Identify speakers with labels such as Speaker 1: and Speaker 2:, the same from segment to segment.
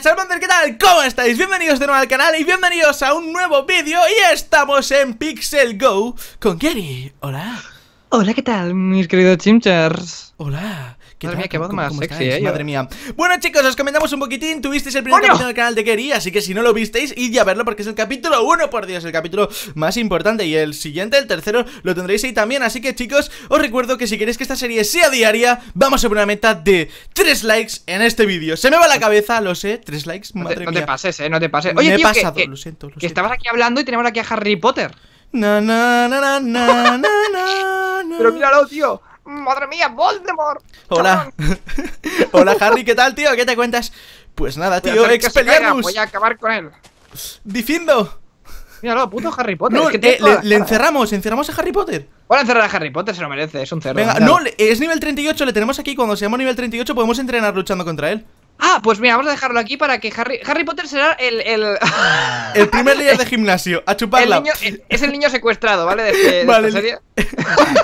Speaker 1: Charmander, ¿qué tal? ¿Cómo estáis? Bienvenidos de nuevo al canal y bienvenidos a un nuevo vídeo Y estamos en Pixel Go con Gary, hola
Speaker 2: Hola, ¿qué tal, mis queridos chimchars? Hola madre mía, qué más sexy, eh, Madre mía.
Speaker 1: Bueno, chicos, os comentamos un poquitín. Tuvisteis el primer capítulo del canal de Kerry así que si no lo visteis, id a verlo porque es el capítulo 1, por Dios, el capítulo más importante. Y el siguiente, el tercero, lo tendréis ahí también. Así que, chicos, os recuerdo que si queréis que esta serie sea diaria, vamos a poner una meta de 3 likes en este vídeo. Se me va la cabeza, lo
Speaker 2: sé. 3 likes, madre no te, no te pases, eh, no te pases. me he pasado, lo siento, que estabas aquí hablando y tenemos aquí a Harry Potter. Na, na, na, na, na, na, na, Pero míralo, tío. ¡Madre mía, Voldemort!
Speaker 1: Hola. Hola, Harry, ¿qué tal, tío? ¿Qué te cuentas? Pues
Speaker 2: nada, tío, voy Voy a acabar con él. Diciendo. Míralo, puto Harry Potter. le, encerramos, encerramos a Harry Potter. a encerrar a Harry Potter se lo merece, es un cerdo. Venga, no,
Speaker 1: es nivel 38, le tenemos aquí. Cuando seamos nivel 38 podemos entrenar luchando contra él. Ah, pues mira, vamos a dejarlo
Speaker 2: aquí para que Harry, Harry Potter será el, el...
Speaker 1: primer líder de gimnasio, a chuparla.
Speaker 2: Eh, es el niño secuestrado, ¿vale? De, Esta serie.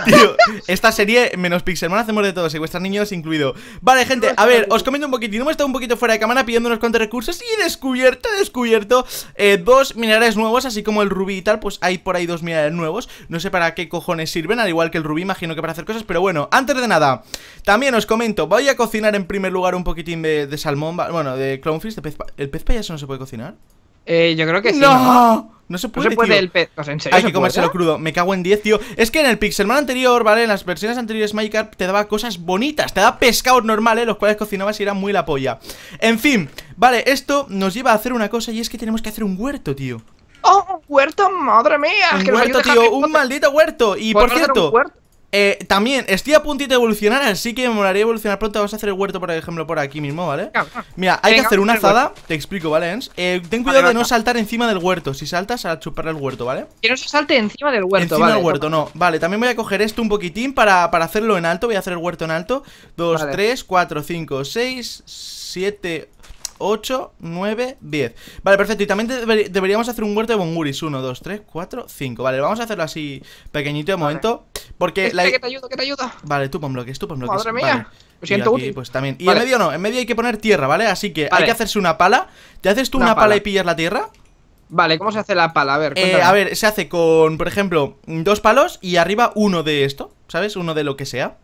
Speaker 1: Tío, esta serie menos Pixelman hacemos de todo, Secuestrar niños incluido. Vale, gente, a ver, os comento un poquitín Hemos estado un poquito fuera de cámara pidiendo unos cuantos recursos y he descubierto, he descubierto eh, dos minerales nuevos, así como el rubí y tal. Pues hay por ahí dos minerales nuevos. No sé para qué cojones sirven, al igual que el rubí, imagino que para hacer cosas. Pero bueno, antes de nada, también os comento, voy a cocinar en primer lugar un poquitín de, salmón, bueno, de clownfish, de pez ¿El pez payaso no se puede cocinar? Eh, yo creo que sí. ¡No! No, se puede, no se puede el pez. ¿en serio Hay que comérselo crudo. Me cago en 10, tío. Es que en el Pixelman anterior, ¿vale? En las versiones anteriores, Minecraft te daba cosas bonitas. Te daba pescados normales, los cuales cocinabas y eran muy la polla. En fin, vale, esto nos lleva a hacer una cosa y es que tenemos que hacer un huerto, tío.
Speaker 2: ¡Oh, un huerto! ¡Madre mía! Un huerto, tío.
Speaker 1: Un maldito huerto. Y por cierto. Eh, también estoy a puntito de evolucionar, así que me molaría evolucionar pronto. Vamos a hacer el huerto, por ejemplo, por aquí mismo, ¿vale? Mira, hay que hacer una azada. Te explico, ¿vale, eh, ten cuidado de no saltar encima del huerto. Si saltas, a chupar el huerto, ¿vale?
Speaker 2: Que no se salte encima del huerto, encima del huerto,
Speaker 1: no. Vale, también voy a coger esto un poquitín para, para hacerlo en alto. Voy a hacer el huerto en alto. Dos, tres, cuatro, cinco, seis, siete... 8, 9, 10 Vale, perfecto, y también deberíamos hacer un huerto de bonguris 1, 2, 3, 4, 5 Vale, vamos a hacerlo así pequeñito de momento Porque este la... que te
Speaker 2: que te ayuda
Speaker 1: Vale, tú pon bloques, tú pon bloques Madre mía, siento y pues también Y en medio no, en medio hay que poner tierra, ¿vale? Así que hay que hacerse una pala ¿Te haces tú una, pala. y pillas la tierra?
Speaker 2: Vale, ¿cómo se hace la pala? A ver,
Speaker 1: eh, A ver, se hace con, por ejemplo, dos palos y arriba uno de esto, ¿sabes? Uno de lo que sea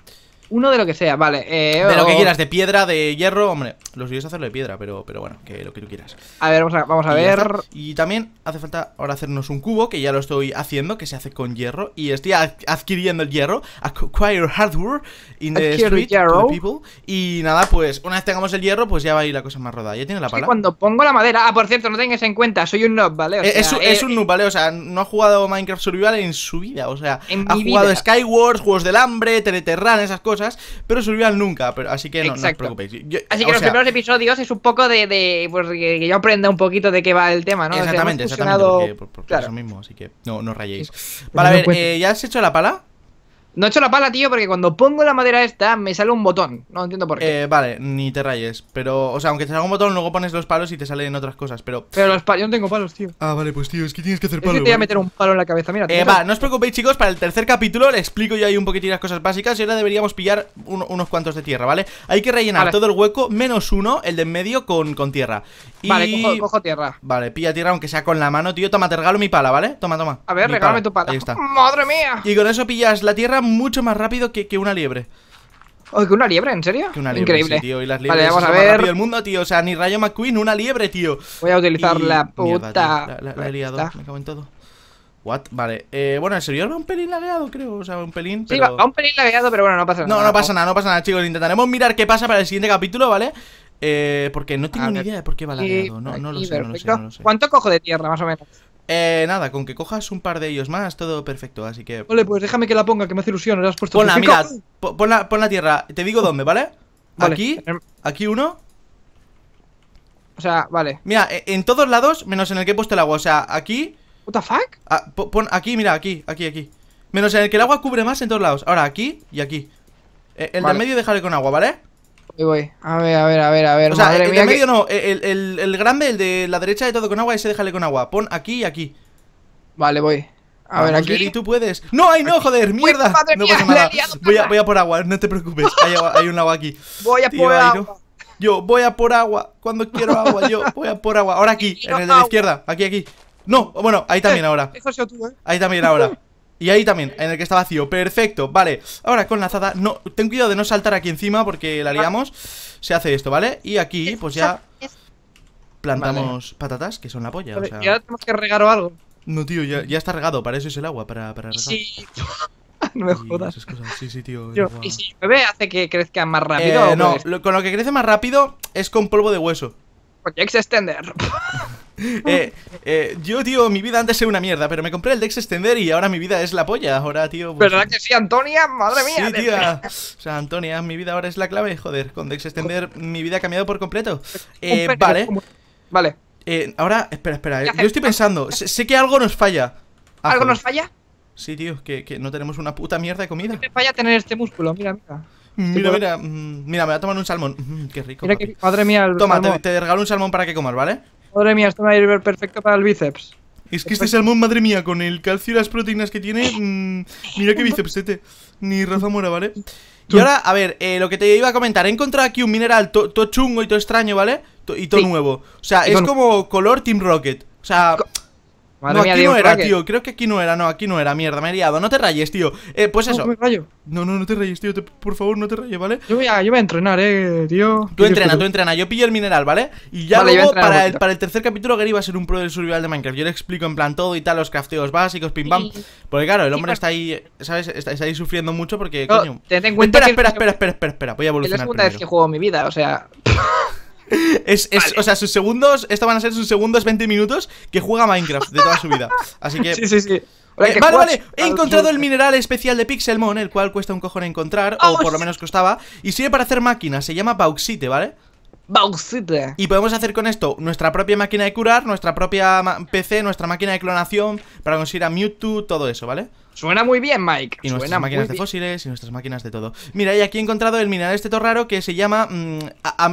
Speaker 1: uno de lo que sea, vale. Eh, de lo que quieras, de piedra, de hierro. Hombre, los es hacerlo de piedra, pero, pero bueno, que lo que tú quieras. A ver, vamos a, vamos a ver. Y también hace falta ahora hacernos un cubo, que ya lo estoy haciendo, que se hace con hierro. Y estoy adquiriendo el hierro. Acquire hardware in the street people. Y nada, pues una vez tengamos el hierro, pues ya va a ir la cosa más rodada. Ya tiene la pala. cuando
Speaker 2: pongo la madera. Ah, por cierto, no tengas en cuenta, soy un noob, ¿vale? Eh, es, eh, un
Speaker 1: noob, ¿vale? O sea, no ha jugado Minecraft Survival en su vida. O sea, ha jugado Skywars, Juegos del Hambre, Teleterran, esas cosas. Pero se olvidan nunca, pero, así que no, no os preocupéis. así eh, que los primeros
Speaker 2: episodios es un poco de, pues, que yo aprenda un poquito de qué va el tema, ¿no? Exactamente, exactamente,
Speaker 1: porque, por, mismo, así que no, no rayéis. Vale, pues a ver, ¿eh, ¿ya has hecho la pala?
Speaker 2: No he hecho la pala, tío, porque cuando pongo la madera esta me sale un botón. No entiendo
Speaker 1: por qué. Eh, vale, ni te rayes. Pero, o sea, aunque te salga un botón, luego pones los palos y te salen otras cosas. Pero. Pero los palos. Yo no tengo palos, tío.
Speaker 2: Ah, vale, pues tío, es que tienes que hacer palos. Es te voy a meter un palo en la cabeza, mira. Eh, va,
Speaker 1: no os preocupéis, chicos. Para el tercer capítulo le explico yo ahí un poquitín las cosas básicas. Y ahora deberíamos pillar unos cuantos de tierra, ¿vale? Hay que rellenar todo el hueco, menos uno, el de en medio, con, tierra. Y... Vale, cojo, tierra. Vale, pilla tierra, aunque sea con la mano, tío. Toma, te regalo mi pala, ¿vale? Toma, toma. A ver, regálame tu pala. Ahí está.
Speaker 2: Madre mía.
Speaker 1: Y con eso pillas la tierra mucho más rápido que, que una liebre.
Speaker 2: Oh, ¿Que una liebre? ¿En serio? Que una liebre, Increíble. tío. Y las liebres vale, vamos a ver. el mundo,
Speaker 1: tío. O sea, ni Rayo McQueen, una liebre, tío. Voy a utilizar la puta. Mierda, la, he liado, me cago en todo. Vale. Eh, bueno, el servidor va un pelín lagueado, creo. O sea, un pelín. Pero... Sí, va un
Speaker 2: pelín lagueado, pero bueno, no pasa nada. No,
Speaker 1: no pasa nada, no pasa nada, chicos. Intentaremos mirar qué pasa para el siguiente capítulo, ¿vale? Eh, porque no tengo ni idea de por qué va lagueado. No, no lo sé, no lo sé, no lo sé. ¿Cuánto cojo de tierra, más o menos? Eh, nada, con que cojas un par de ellos más, todo perfecto, así que...
Speaker 2: Ole, pues déjame que la ponga, que me hace ilusión, ahora has puesto... Ponla, mira,
Speaker 1: pon la tierra, te digo oh. dónde, ¿vale? Aquí, aquí uno... O sea, vale. Mira, e, en todos lados, menos en el que he puesto el agua, o sea, aquí... ¿What the fuck? Ah, aquí, mira, aquí, aquí, aquí. Menos en el que el agua cubre más en todos lados. Ahora, aquí y aquí. Eh, el medio dejaré con agua, ¿vale?
Speaker 2: Voy, voy. A ver, a ver, a ver, a ver. O sea, el medio no.
Speaker 1: El, grande, el de la derecha de todo con agua, ese déjale con agua. Pon aquí y aquí. Vale, voy.
Speaker 2: A ver, aquí. Y
Speaker 1: tú puedes. ¡No, ay, no, joder! ¡Mierda! no pasa nada. Voy a, voy a por agua, no te preocupes. Hay, un agua aquí. Voy a por agua. Yo voy a por agua. Cuando quiero agua, yo voy a por agua. Ahora aquí, en el de la izquierda. Aquí, aquí. No, bueno, ahí también ahora. ¿eh? Ahí también ahora. Y ahí también, en el que está vacío, perfecto, vale Ahora con la azada, no, ten cuidado de no saltar aquí encima porque la liamos Se hace esto, ¿vale? Y aquí, pues ya plantamos patatas que son la polla, o sea... tenemos que regar o algo No, tío, ya, está regado, para eso es el agua, para, para regar Sí, no me jodas Sí, sí, tío ¿Y si
Speaker 2: bebé hace que crezca más eh, rápido? Eh, no,
Speaker 1: pues- con lo que crece más rápido es con polvo de hueso Project pues
Speaker 2: Extender
Speaker 1: eh, eh, yo, tío, mi vida antes era una mierda, pero me compré el Dex Extender y ahora mi vida es la polla. Ahora, tío. Pues, ¿Verdad que
Speaker 2: sí, Antonia? Madre mía. Sí, tío,
Speaker 1: O sea, Antonia, mi vida ahora es la clave. Joder, con Dex Extender mi vida ha cambiado por completo. Eh, vale. Vale. Eh, ahora, espera, espera. Eh, yo estoy pensando. Sé, que algo nos falla. ¿Algo nos falla? Sí, tío, que, no tenemos una puta mierda de comida. te falla tener este músculo, mira, mira. Mira, mm, mira, me voy a tomar un salmón. Mm, qué rico. madre mía, el Toma, te, te, regalo un salmón para que comas, ¿vale? Madre mía, esto me va a perfecto para el bíceps. Es que este salmón, madre mía, con el calcio y las proteínas que tiene, mm, mira qué bícepsete. Ni raza mora, ¿vale? Y ahora, a ver, eh, lo que te iba a comentar, he encontrado aquí un mineral todo chungo y todo extraño, ¿vale? y todo nuevo. O sea, es como color Team Rocket. O sea,
Speaker 2: no, aquí no era, tío.
Speaker 1: Creo que aquí no era, no, aquí no era, mierda, me he liado. No te rayes, tío. Eh, pues eso. No, no, no te rayes, tío. Por favor, no te rayes, ¿vale? Yo voy a, yo voy a entrenar, eh, tío. Tú entrena, tú entrena. Yo pillo el mineral, ¿vale? Y ya luego, para pues el, para el tercer capítulo, Gary va a ser un pro del survival de Minecraft. Yo le explico en plan todo y tal, los crafteos básicos, pim pam. Porque claro, el hombre está ahí, ¿sabes? Está, ahí sufriendo mucho porque, coño. Ten en cuenta espera, espera, espera, espera, espera, espera. Voy a evolucionar. Es la segunda vez que juego
Speaker 2: mi vida, o sea.
Speaker 1: Es, O sea, sus segundos, esto van a ser sus segundos 20 minutos que juega Minecraft de toda su vida. Así que... Sí, sí, sí. Eh, vale, vale, he encontrado el mineral especial de Pixelmon, el cual cuesta un cojón encontrar, o por lo menos costaba, y sirve para hacer máquinas, se llama bauxite, ¿vale? Bauxite. Y podemos hacer con esto nuestra propia máquina de curar, nuestra propia PC, nuestra máquina de clonación, para conseguir a Mewtwo, todo eso, ¿vale? Suena muy bien, Mike. Y nuestras máquinas de fósiles y nuestras máquinas de todo. Mira, y aquí he encontrado el mineral este todo raro que se llama mm,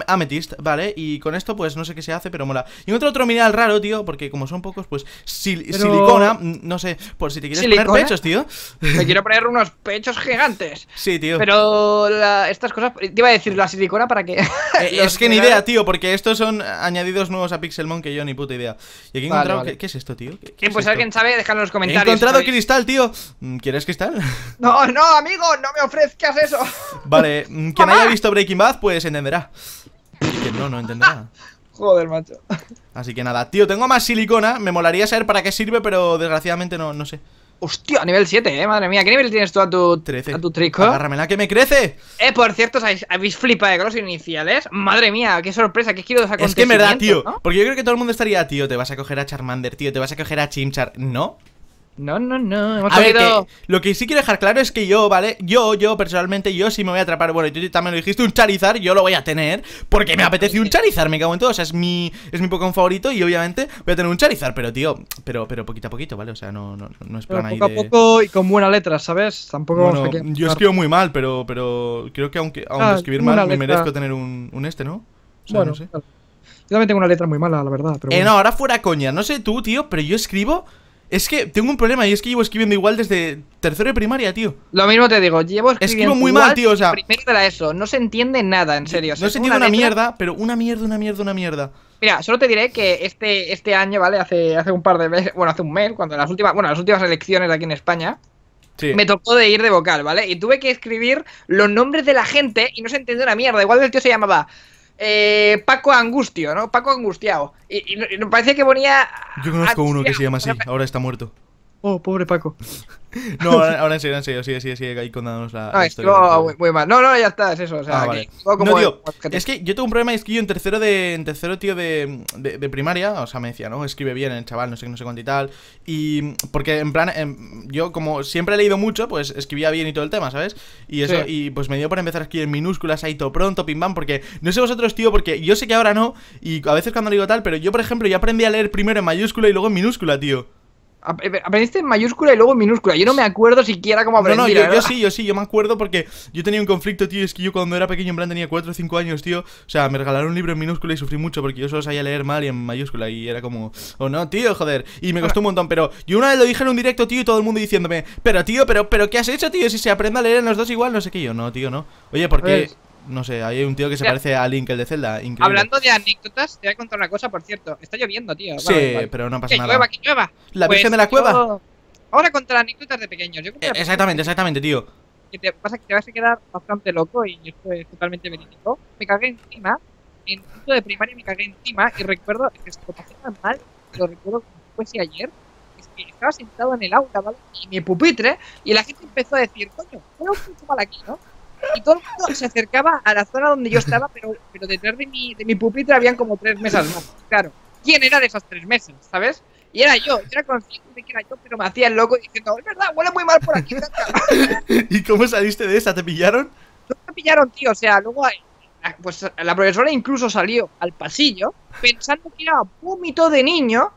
Speaker 1: ametist, ¿vale? Y con esto, pues no sé qué se hace, pero mola. Y otro otro mineral raro, tío, porque como son pocos, pues silicona, mm, no sé, por si te quieres poner pechos, tío. Me quiero
Speaker 2: poner unos pechos gigantes.
Speaker 1: Sí, tío. Pero
Speaker 2: estas cosas, te iba a decir, la silicona para que. Eh, es que ni idea,
Speaker 1: tío, porque estos son añadidos nuevos a Pixelmon que yo ni puta idea. Y aquí he encontrado, ¿qué, es esto, tío? Eh, pues alguien
Speaker 2: sabe, déjalo en los comentarios. He encontrado cristal,
Speaker 1: tío. Mm, ¿Quieres cristal?
Speaker 2: No, no, amigo, no me ofrezcas eso.
Speaker 1: Vale, mm, quien haya visto Breaking Bad, pues entenderá. Y quien no, no entenderá. Joder, macho. Así que nada, tío, tengo más silicona. Me molaría saber para qué sirve, pero desgraciadamente no, no
Speaker 2: sé. Hostia, nivel 7, eh, madre mía. ¿Qué nivel tienes tú a tu, 13. A tu trico? Agárramela que me crece. Eh, por cierto, ¿habéis flipado de con los iniciales? Madre mía, qué sorpresa, qué quiero Es que es verdad, tío.
Speaker 1: Porque yo creo que todo el mundo estaría, tío, te vas a coger a Charmander, tío, te vas a coger a Chimchar. ¿No?
Speaker 2: No, no, no. a ver,
Speaker 1: lo que sí quiero dejar claro es que yo, ¿vale? Yo, yo personalmente, yo sí me voy a atrapar. Bueno, tú también lo dijiste, un Charizard, yo lo voy a tener. Porque me apetece un Charizard, me cago en todo. O sea, es mi, es mi Pokémon favorito y obviamente voy a tener un Charizard. Pero, tío, pero, pero poquito a poquito, ¿vale? O sea, no, es plan poco a poco
Speaker 2: y con buena letra, ¿sabes? Tampoco Yo escribo muy
Speaker 1: mal, pero, pero creo que aunque, aunque ah, escribir mal, me merezco tener un, este, ¿no?
Speaker 2: bueno, no sé. Yo también tengo una letra muy mala, la verdad. eh, no,
Speaker 1: ahora fuera coña. No sé tú, tío, pero yo escribo. Es que tengo un problema y es que llevo escribiendo igual desde tercero de primaria, tío. Lo mismo te digo, llevo escribiendo Escribo muy mal, tío, o sea.
Speaker 2: Primero era ESO, no se entiende nada, en serio. no se entiende una, mierda, pero una mierda, una mierda, una mierda. Mira, solo te diré que este, este año, ¿vale? Hace, hace un par de meses, bueno, hace un mes, cuando las últimas, bueno, las últimas elecciones aquí en España, Me tocó de ir de vocal, ¿vale? Y tuve que escribir los nombres de la gente y no se entendió una mierda. Igual el tío se llamaba eh, Paco Angustio, ¿no? Paco Angustiado. Y, y, me parece que ponía. Yo conozco uno que se
Speaker 1: llama así, ahora está muerto
Speaker 2: oh, pobre Paco.
Speaker 1: No, ahora, ahora, en serio, en serio, sigue, ahí contándonos la. No, es No,
Speaker 2: no, ya está, es eso. O sea, ah, es
Speaker 1: que yo tengo un problema, es que yo en tercero de, en tercero, tío, de, primaria, o sea, me decía, ¿no? Escribe bien el chaval, no sé, no sé cuánto y tal. Y porque en plan, em, yo como siempre he leído mucho, pues escribía bien y todo el tema, ¿sabes? Y eso, y pues me dio para empezar a escribir en minúsculas ahí todo pronto, pim porque no sé vosotros, tío, porque yo sé que ahora no, y a veces cuando digo tal, pero yo, por ejemplo, yo aprendí a leer primero en mayúscula y luego en minúscula, tío. Eh, aprendiste en
Speaker 2: mayúscula y luego en minúscula. Yo no me acuerdo siquiera cómo aprendí. No, no, yo, sí,
Speaker 1: yo sí, yo me acuerdo porque yo tenía un conflicto, tío. Es que yo cuando era pequeño, en plan, tenía 4 o 5 años, tío. O sea, me regalaron un libro en minúscula y sufrí mucho porque yo solo sabía leer mal y en mayúscula. Y era como, o oh, no, tío, joder. Y me costó un montón, pero yo una vez lo dije en un directo, tío, y todo el mundo diciéndome, pero tío, pero, pero, ¿qué has hecho, tío? Si se aprende a leer en los dos igual, no sé qué. Yo, no, tío, no. Oye, porque. qué no sé, hay un tío que se parece a Link, el de Zelda. Increíble. Hablando
Speaker 2: de anécdotas, te voy a contar una cosa, por cierto. Está lloviendo, tío. sí, pero no pasa que nada. Llueva, que llueva. La pues, de la Cueva. Ahora contar anécdotas de pequeños. Eh, exactamente, exactamente, tío. Que te pasa que te vas a quedar bastante loco y esto es totalmente verídico. Me cagué encima. En punto de primaria me cagué encima y recuerdo que esto pasó tan mal. Lo recuerdo como fuese ayer. Es que estaba sentado en el auto ¿vale? Y mi pupitre. Y la gente empezó a decir, coño, ¿qué es mal aquí, no? Y todo el mundo se acercaba a la zona donde yo estaba, pero, pero detrás de mi, de mi pupitre habían como tres mesas más. Claro, ¿quién era de esas tres mesas, sabes? Y era yo, yo era consciente de que era yo, pero me hacía el loco diciendo, es verdad, huele muy mal por aquí. ¿Y cómo saliste de esa? ¿Te pillaron? No me pillaron, tío, o sea, luego eh, pues la profesora incluso salió al pasillo pensando que era vómito de niño.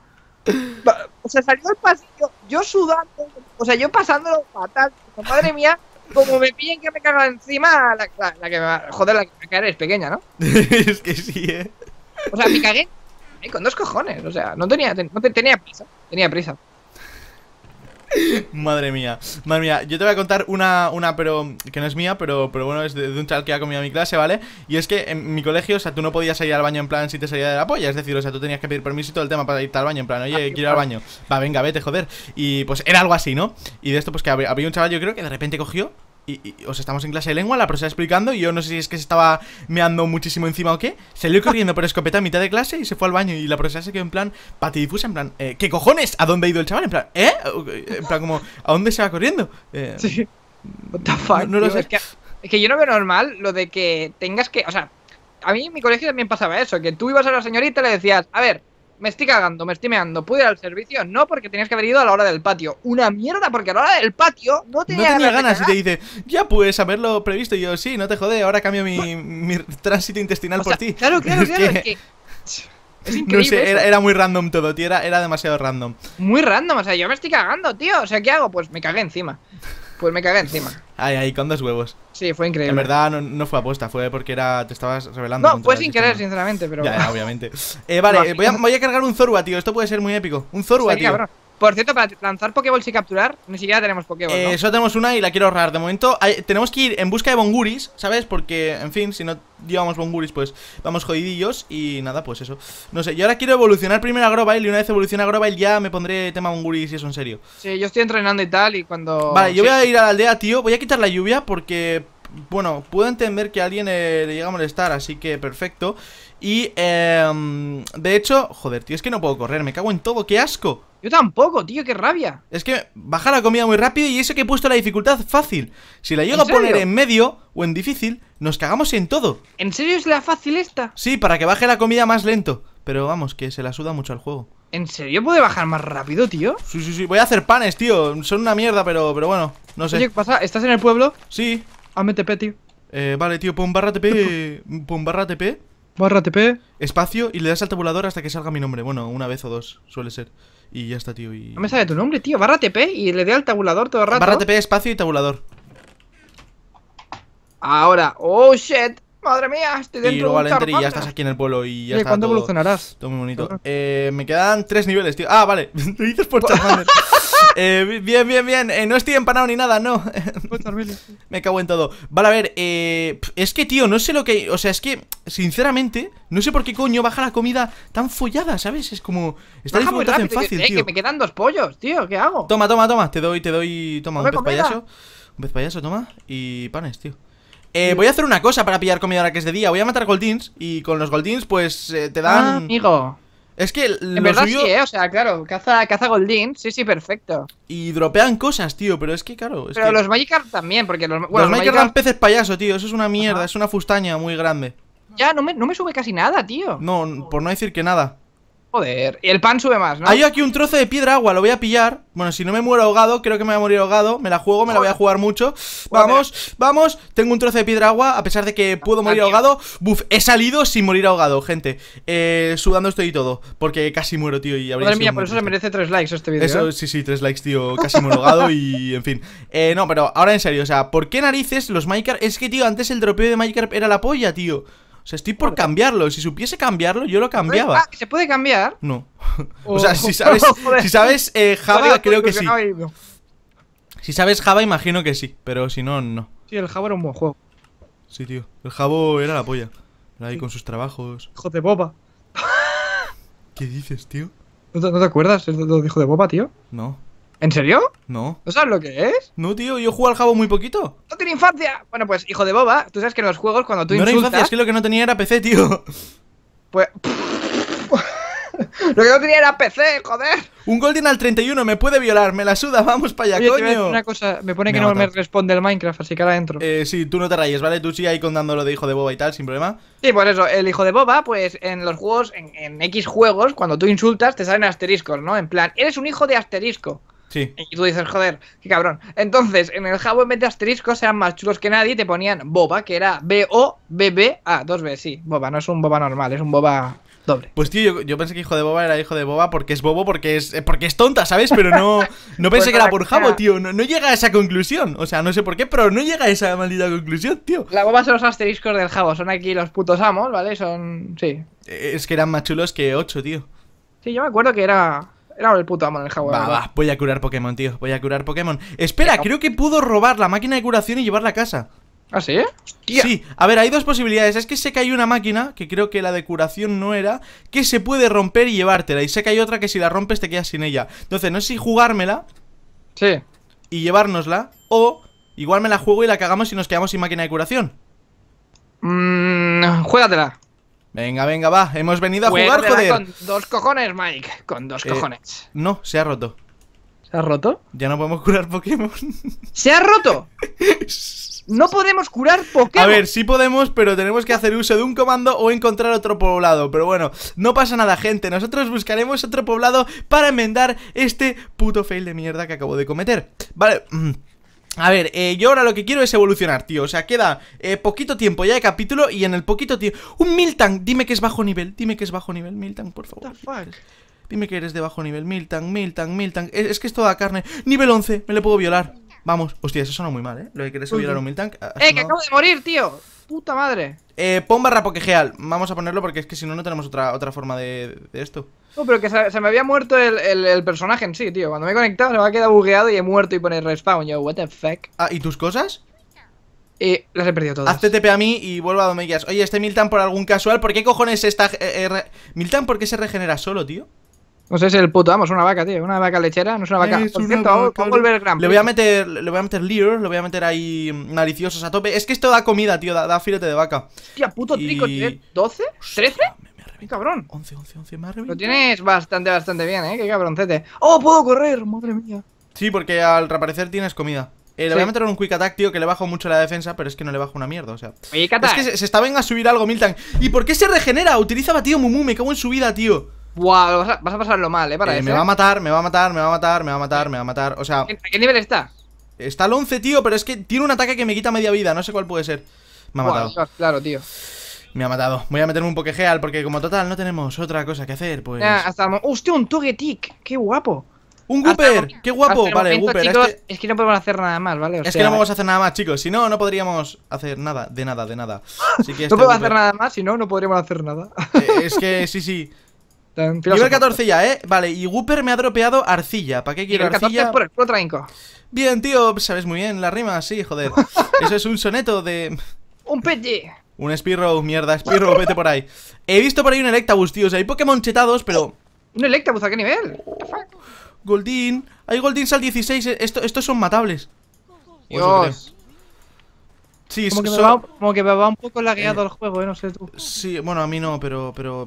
Speaker 2: O sea, salió al pasillo, yo sudando, o sea, yo pasándolo fatal. Madre mía, como me pillen que me cago encima, la, la, que me va, joder, la que me a caer es pequeña, ¿no? es que sí, eh. O sea, me cagué con dos cojones, o sea, no tenía, no tenía prisa, tenía prisa.
Speaker 1: Madre mía, madre mía, yo te voy a contar una, una pero que no es mía, pero, pero bueno, es de, un chaval que ha comido a mi clase, ¿vale? Y es que en mi colegio, o sea, tú no podías ir al baño en plan si te salía de la polla, es decir, o sea, tú tenías que pedir permiso y todo el tema para irte al baño, en plan, oye, ah, quiero ir al baño, va, venga, vete, joder. Y pues era algo así, ¿no? Y de esto, pues que había un chaval, yo creo que de repente cogió, y, os o estamos en clase de lengua, la profesora explicando y yo no sé si es que se estaba meando muchísimo encima o qué. Salió corriendo por escopeta a mitad de clase y se fue al baño y la profesora se quedó en plan patidifusa, en plan, eh, ¿qué cojones? ¿A dónde ha ido el chaval? En plan, ¿eh? En plan, como, ¿a dónde se va corriendo? Eh, sí. What the fuck, no, lo sé. Es que,
Speaker 2: es que yo no veo normal lo de que tengas que, o sea, a mí en mi colegio también pasaba eso, que tú ibas a la señorita y le decías, a ver, me estoy cagando, me estoy meando. ¿Pude ir al servicio? No, porque tenías que haber ido a la hora del patio. Una mierda, porque a la hora del patio no tenía, no ganas. y te dice,
Speaker 1: ya puedes haberlo previsto. Y yo, sí, no te jode, ahora cambio mi, tránsito intestinal por ti. Claro, claro, claro.
Speaker 2: Es era,
Speaker 1: muy random todo, tío. Era, era demasiado random.
Speaker 2: Muy random, o sea, yo me estoy cagando, tío. O sea, ¿qué hago? Pues me cagué encima. Pues me cagué encima.
Speaker 1: Ay, ay, con dos huevos. Sí, fue increíble. En verdad no, fue apuesta, fue porque era te estabas revelando. No, fue sin querer,
Speaker 2: sinceramente, pero. Ya,
Speaker 1: obviamente. Eh, vale, voy, a, cargar un Zorua, tío. Esto puede ser muy épico. Un Zorua, tío.
Speaker 2: Por cierto, para lanzar Pokéballs y capturar, ni siquiera tenemos Pokéballs. Eh, solo
Speaker 1: tenemos una y la quiero ahorrar. De momento, tenemos que ir en busca de Bonguris, ¿sabes? Porque, en fin, si no llevamos Bonguris, pues vamos jodidillos. Y nada, pues eso. No sé, yo ahora quiero evolucionar primero a Grovyle Y una vez evoluciona a ya me pondré tema Bonguris y eso en serio.
Speaker 2: Sí, yo estoy entrenando y tal. Y cuando. Vale, yo voy a ir
Speaker 1: a la aldea, tío. Voy a quitar la lluvia porque bueno, puedo entender que a alguien le llega a molestar, así que perfecto. Y, eh, de hecho, joder, tío, es que no puedo correr, me cago en todo, qué asco. Yo tampoco, tío, qué rabia. Es que baja la comida muy rápido y eso que he puesto la dificultad fácil. Si la llego a poner en medio o en difícil, nos cagamos en todo. ¿En serio es la fácil esta? Sí, para que baje la comida más lento. Pero vamos, que se la suda mucho al juego. ¿En serio puede bajar más rápido, tío? Sí, sí, sí. Voy a hacer panes, tío. Son una mierda, pero, pero bueno, no sé. Oye, ¿qué pasa? ¿Estás en el pueblo? Sí. Hazme TP, tío. Eh, vale, tío, pon barra TP. Pon barra TP.
Speaker 2: Barra TP.
Speaker 1: Espacio y le das al tabulador hasta que salga mi nombre. Bueno, una vez o dos, suele ser. Y ya está, tío. Y... No
Speaker 2: me sale tu nombre, tío. Barra TP y le doy al tabulador todo el rato. Barra TP, espacio y tabulador. Ahora. Oh, shit. Madre mía, estoy dentro Y de y ya estás
Speaker 1: aquí en el pueblo y ya ¿Y ¿cuándo evolucionarás? Todo muy bonito. Eh, me quedan tres niveles, tío. Ah, vale. Lo dices por Charmander. eh, bien, bien, bien. Eh, no estoy empanado ni nada, no. me cago en todo. Vale, a ver. Eh, es que, tío, no sé lo que. O sea, es que, sinceramente, no sé por qué coño baja la comida tan follada, ¿sabes? Es como. Está muy fácil, tío. me
Speaker 2: quedan dos pollos, tío. ¿Qué hago?
Speaker 1: Toma, toma, toma. Te doy, te doy. Toma, un pez payaso. Un pez payaso, toma. Y panes, tío. Eh, voy a hacer una cosa para pillar comida ahora que es de día. Voy a matar goldins y con los goldins, pues eh, te dan. Ah, amigo. Es que En verdad sí, eh,
Speaker 2: O sea, claro, caza, caza goldins sí, sí, perfecto.
Speaker 1: Y dropean cosas, tío, pero es que, claro... pero los
Speaker 2: Magikarp también, porque los... Bueno, los, dan
Speaker 1: peces payaso, tío, eso es una mierda, es una fustaña muy grande.
Speaker 2: Ya, no me, no me sube casi nada, tío.
Speaker 1: No, por no decir que nada.
Speaker 2: Joder, el pan sube más, ¿no? Hay
Speaker 1: aquí un trozo de piedra agua, lo voy a pillar. Bueno, si no me muero ahogado, creo que me voy a morir ahogado. Me la juego, me la voy a jugar mucho. Vamos, vamos. Tengo un trozo de piedra agua, a pesar de que puedo morir ahogado. Buf, he salido sin morir ahogado, gente. Eh, sudando estoy y todo, porque casi muero, tío. Y Madre mía, por eso se merece tres likes este vídeo Eso, ¿eh? sí, sí, tres likes, tío. Casi muero ahogado y, en fin. Eh, no, pero ahora en serio, o sea, ¿por qué narices los Minecraft? Es que, tío, antes el dropeo de Minecraft era la polla, tío sea, estoy por cambiarlo. Si supiese cambiarlo, yo lo cambiaba.
Speaker 2: ¿se puede cambiar? No.
Speaker 1: o sea, si oh, sabes, eh, Java, creo que sí. Si sabes Java, imagino que sí. Pero si no, no.
Speaker 2: Sí, el Java era un buen juego.
Speaker 1: Sí, tío. El Java era la polla. Era ahí con sus trabajos.
Speaker 2: Hijo de popa. ¿Qué dices, tío? ¿No te, acuerdas? es hijo de popa, tío? No. ¿En serio? No. ¿No sabes lo que es? No, tío, yo juego al jabo muy poquito. ¡No tiene infancia! Bueno, pues, hijo de boba, tú sabes que en los juegos cuando tú insultas... No infancia, es que lo que no
Speaker 1: tenía era PC, tío.
Speaker 2: Pues...
Speaker 1: Lo que no tenía era PC, joder. Un Golden al 31, me puede violar, me la suda, vamos
Speaker 2: para allá, coño. Una
Speaker 1: cosa, me pone que no me responde el Minecraft, así que ahora entro. Eh, sí, tú no te rayes, ¿vale? Tú sigue
Speaker 2: ahí contándolo de hijo de boba y tal, sin problema. Sí, por eso, el hijo de boba, pues en los juegos, en X juegos, cuando tú insultas, te salen asteriscos, ¿no? En plan, eres un hijo de asterisco. Y tú dices, joder, qué cabrón. Entonces, en el Jabo en vez de asteriscos sean más chulos que nadie, te ponían boba, que era B-O-B-B-A, dos B, sí, boba, no es un boba normal, es un boba doble. Pues tío,
Speaker 1: yo, pensé que hijo de boba era hijo de boba porque es bobo, porque es eh, porque es tonta, ¿sabes? Pero no, no pues pensé que era por Jabo, tío, no, no, llega a esa conclusión, o sea, no sé por qué, pero no llega a esa maldita conclusión, tío.
Speaker 2: La boba son los asteriscos del Jabo, son aquí los putos amos, ¿vale? Son, sí. Eh, es que eran más chulos que ocho tío. Sí, yo me acuerdo que era... Era el puto
Speaker 1: voy a curar Pokémon, tío. Voy a curar Pokémon. Espera, creo que pudo robar la máquina de curación y llevarla a casa. ¿Ah, sí? Sí, a ver, hay dos posibilidades. Es que sé que hay una máquina, que creo que la de curación no era, que se puede romper y llevártela. Y sé que hay otra que si la rompes te quedas sin ella. Entonces, no sé si jugármela. Sí. Y llevárnosla. O igual me la juego y la cagamos y nos quedamos sin máquina de curación. Mmm. Juégatela. Venga, venga, va. Hemos venido a pues jugar, joder. Con
Speaker 2: dos cojones, Mike. Con dos eh, cojones.
Speaker 1: No, se ha roto. ¿Se ha roto? Ya no podemos curar Pokémon. ¡Se ha roto! No podemos curar Pokémon. A ver, sí podemos, pero tenemos que hacer uso de un comando o encontrar otro poblado. Pero bueno, no pasa nada, gente. Nosotros buscaremos otro poblado para enmendar este puto fail de mierda que acabo de cometer. Vale. Mm. A ver, eh, yo ahora lo que quiero es evolucionar, tío O sea, queda eh, poquito tiempo ya de capítulo Y en el poquito tiempo... ¡Un Miltank! Dime que es bajo nivel, dime que es bajo nivel Miltank, por favor Dime que eres de bajo nivel Miltank, Miltank, Miltank es, es que es toda carne Nivel 11, me le puedo violar Vamos, hostia, eso suena muy mal, ¿eh? Lo que quieres subir a un tank. ¡Eh, que acabo
Speaker 2: de morir, tío! ¡Puta madre!
Speaker 1: Eh, pon barra pokegeal. Vamos a ponerlo porque es que si no, no tenemos otra, otra forma de, de esto.
Speaker 2: No, oh, pero que se, me había muerto el, personaje sí, tío. Cuando me he conectado se me ha quedado bugueado y he muerto y pone respawn. Yo, what the fuck. Ah, ¿y tus cosas? Eh, las he perdido todas. Haz TTP
Speaker 1: a mí y vuelvo a donde Oye, este Miltan por algún casual, ¿por qué cojones está... Eh, eh ¿por qué se regenera solo, tío?
Speaker 2: No sé si el puto vamos, una vaca, tío. Una vaca lechera, no es una vaca. Le voy a
Speaker 1: meter, le voy a meter Leer, le voy a meter ahí maliciosos a tope. Es que esto da comida, tío, da, da filete de vaca. Tía, puto trico, trico, ¿12? ¿13?
Speaker 2: ¡Qué cabrón! 11, 11, 11, me Lo tienes bastante, bastante bien, ¿eh? ¡Qué cabroncete! ¡Oh,
Speaker 1: puedo correr! ¡Madre mía! Sí, porque al reaparecer tienes comida. Eh, le voy a meter un quick attack, tío, que le bajo mucho la defensa, pero es que no le bajo una mierda, o sea. Es que se, está venga a subir algo, Miltank ¿Y por qué se regenera? Utiliza batido Mumu, me cago en su vida, tío. Wow, vas a, pasarlo mal, eh, eh Me va a ¿eh? matar, me va a matar, me va a matar, me va a matar, me va a matar. O sea. ¿A qué nivel está? Está al 11, tío, pero es que tiene un ataque que me quita media vida, no sé cuál puede ser. Me ha matado. Claro, tío. Me ha matado. Voy a meterme un pokegeal porque como total no tenemos otra cosa que hacer, pues. hasta
Speaker 2: ¡Hostia, un Togetic! ¡Qué guapo!
Speaker 1: ¡Un Gooper! ¡Qué guapo! vale, Gooper.
Speaker 2: es, que... no podemos hacer nada más, ¿vale? es que no podemos
Speaker 1: hacer nada más, chicos. Si no, no podríamos hacer nada. De nada, de nada. Así que este no podemos hacer nada
Speaker 2: más, si no, no podríamos hacer nada.
Speaker 1: Eh, es que sí, sí. Nivel 14 ya, ¿eh? Vale, y Wooper me ha dropeado arcilla. ¿Para qué quiero arcilla? por el Bien, tío, sabes muy bien la rima, sí, joder. Eso es un soneto de...
Speaker 2: un PG.
Speaker 1: Un Spearrow, mierda, Spearrow, vete por ahí. He visto por ahí un Electabuzz, tío. O sea, hay Pokémon chetados, pero... ¿Un Electabuzz a qué nivel? Goldin. Hay Goldins al 16. Eh, esto, estos son matables. Pues, Dios. Sí, como, que va, como que me va un poco lagueado eh, el juego, eh, no sé tú. Sí, bueno, a mí no, pero pero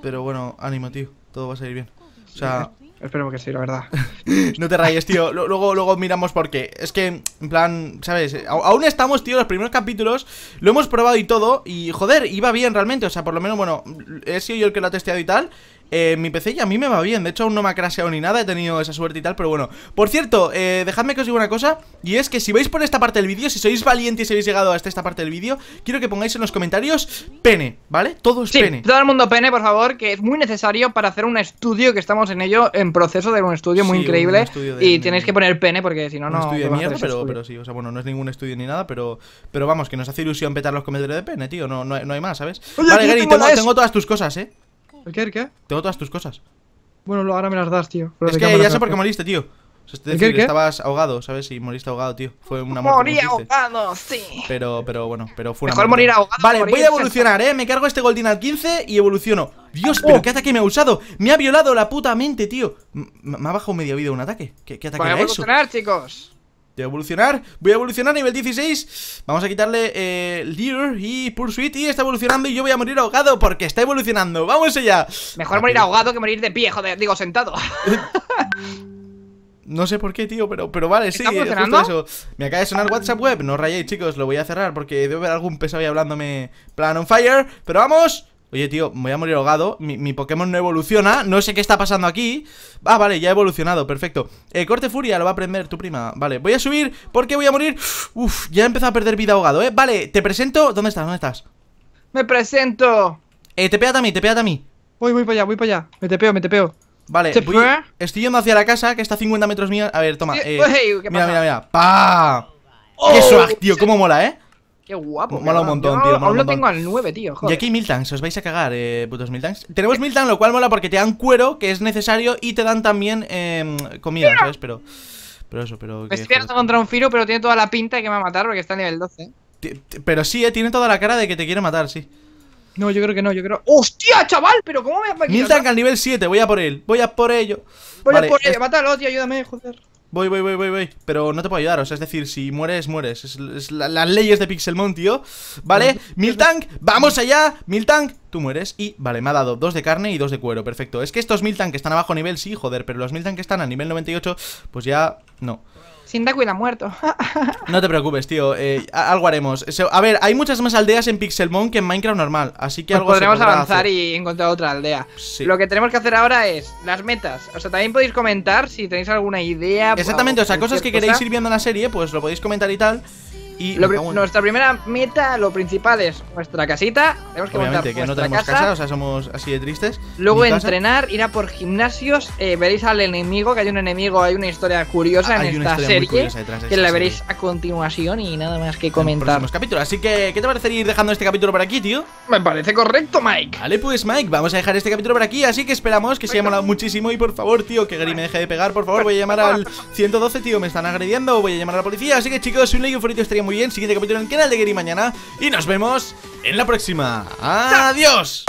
Speaker 1: pero bueno, ánimo, tío. Todo va a salir bien. O sea... Esperemos que sí, la verdad. no te rayes, tío. Luego, luego miramos por qué. Es que, en plan, ¿sabes? Aún estamos, tío, los primeros capítulos. Lo hemos probado y todo. Y, joder, iba bien realmente. O sea, por lo menos, bueno, he sido yo el que lo ha testeado y tal eh, mi PC ya a mí me va bien. De hecho, aún no me ha crasheado ni nada, he tenido esa suerte y tal, pero bueno. Por cierto, eh, dejadme que os diga una cosa, y es que si vais por esta parte del vídeo, si sois valientes y habéis llegado hasta esta parte del vídeo, quiero
Speaker 2: que pongáis en los comentarios pene, ¿vale? Todo es pene. Todo el mundo pene, por favor, que es muy necesario para hacer un estudio, que estamos en ello, en proceso de un estudio muy increíble. y tenéis que poner pene,
Speaker 1: porque si no, no. Estudio de mierda, pero, sí, o sea, bueno, no es ningún estudio ni nada, pero, pero vamos, que nos hace ilusión petar los comedores de pene, tío, no, no, hay más, ¿sabes? vale, Gary, tengo todas tus cosas, ¿eh? ¿El qué? qué? Tengo todas tus cosas.
Speaker 2: Bueno, ahora me las das, tío. Es que ya sé por qué moriste, tío. es estabas
Speaker 1: ahogado, ¿sabes? Y moriste ahogado, tío. Fue una muerte. Morí ahogado, sí. Pero, pero bueno, pero fue una Mejor Vale, voy a evolucionar, ¿eh? Me cargo este Goldin al 15 y evoluciono. Dios, oh. pero qué ataque me ha usado. Me ha violado la puta mente, tío. me ha bajado media vida un ataque. ¿Qué, qué ataque voy era a evolucionar, chicos. Voy evolucionar, voy a evolucionar a nivel 16 Vamos a quitarle eh, y Pursuit Y está evolucionando y yo voy a morir ahogado porque está evolucionando ¡Vamos allá! Mejor morir
Speaker 2: ahogado que morir de pie, joder, digo, sentado
Speaker 1: No sé por qué, tío, pero, pero vale, sí, eh, justo eso. Me acaba de sonar WhatsApp web, no rayéis, chicos, lo voy a cerrar porque debo ver algún peso ahí hablándome plan on fire Pero vamos, Oye, tío, me voy a morir ahogado mi, mi, Pokémon no evoluciona, no sé qué está pasando aquí Ah, vale, ya ha evolucionado, perfecto eh, Corte Furia, lo va a aprender tu prima Vale, voy a subir ¿por qué voy a morir Uf, ya he empezado a perder vida ahogado, eh Vale, te presento, ¿dónde estás? ¿Dónde estás? Me presento Eh, te pégate a mí, te pégate a mí Voy, voy para allá, voy para allá, me te peo, me te peo Vale, estoy yendo hacia la casa que está a 50 metros mía A ver, toma eh, Mira, mira, mira, pa oh. ¡Qué suave, tío! ¿Cómo mola, eh?
Speaker 2: Qué guapo. Mola un montón, tío. Aún lo tengo al 9, tío. Joder. Y
Speaker 1: aquí tanks, os vais a cagar, eh, putos Miltanks. Tenemos miltan lo cual mola porque te dan cuero, que es necesario, y te dan también em, comida, ¿sabes? Pero. Pero eso, pero. Me estoy
Speaker 2: contra un Firo, pero tiene toda la pinta de que me va a matar porque está a nivel 12.
Speaker 1: Pero sí, eh, tiene toda la cara de que te quiere matar, sí.
Speaker 2: No, yo creo que no, yo creo. ¡Hostia, chaval! ¿Pero cómo me has maquillado? Miltank al nivel
Speaker 1: 7, voy a por él, voy a por ello. Voy a por ello,
Speaker 2: mátalo, tío, ayúdame, joder.
Speaker 1: Voy, voy, voy, voy, voy. Pero no te puedo ayudar, o sea, es decir, si mueres, mueres. Es, las leyes de Pixelmon, tío. Vale, Miltank, vamos allá. Miltank, tú mueres. Y vale, me ha dado dos de carne y dos de cuero, perfecto. Es que estos Miltank que están abajo nivel, sí, joder, pero los Miltank que están a nivel 98, pues ya no
Speaker 2: sin muerto.
Speaker 1: no te preocupes, tío. Eh, algo haremos. A ver, hay muchas más aldeas en Pixelmon que en Minecraft normal. Así que pues algo Podremos avanzar
Speaker 2: y encontrar otra aldea. Lo que tenemos que hacer ahora es las metas. O sea, también podéis comentar si tenéis alguna idea. Exactamente, o sea, cosas que queréis ir viendo en la serie, pues lo podéis comentar y tal. Y Nuestra primera meta, lo principal es nuestra casita. Tenemos que Obviamente, que no tenemos casa. o sea,
Speaker 1: somos así de tristes. Luego entrenar,
Speaker 2: ir a por gimnasios. Eh, veréis al enemigo, que hay un enemigo, hay una historia curiosa en esta serie. que la veréis a continuación y nada más que comentar. los capítulos. Así que, ¿qué te parece ir
Speaker 1: dejando este capítulo por aquí, tío? Me parece correcto, Mike. Vale, pues, Mike, vamos a dejar este capítulo por aquí. Así que esperamos que se haya molado muchísimo. Y por favor, tío, que Gary me deje de pegar. Por favor, voy a llamar al 112, tío. Me están agrediendo. Voy a llamar a la policía. Así que, chicos, un like y un estaría muy bien. Siguiente capítulo en el canal de Gary mañana. Y nos vemos en la próxima. ¡Adiós!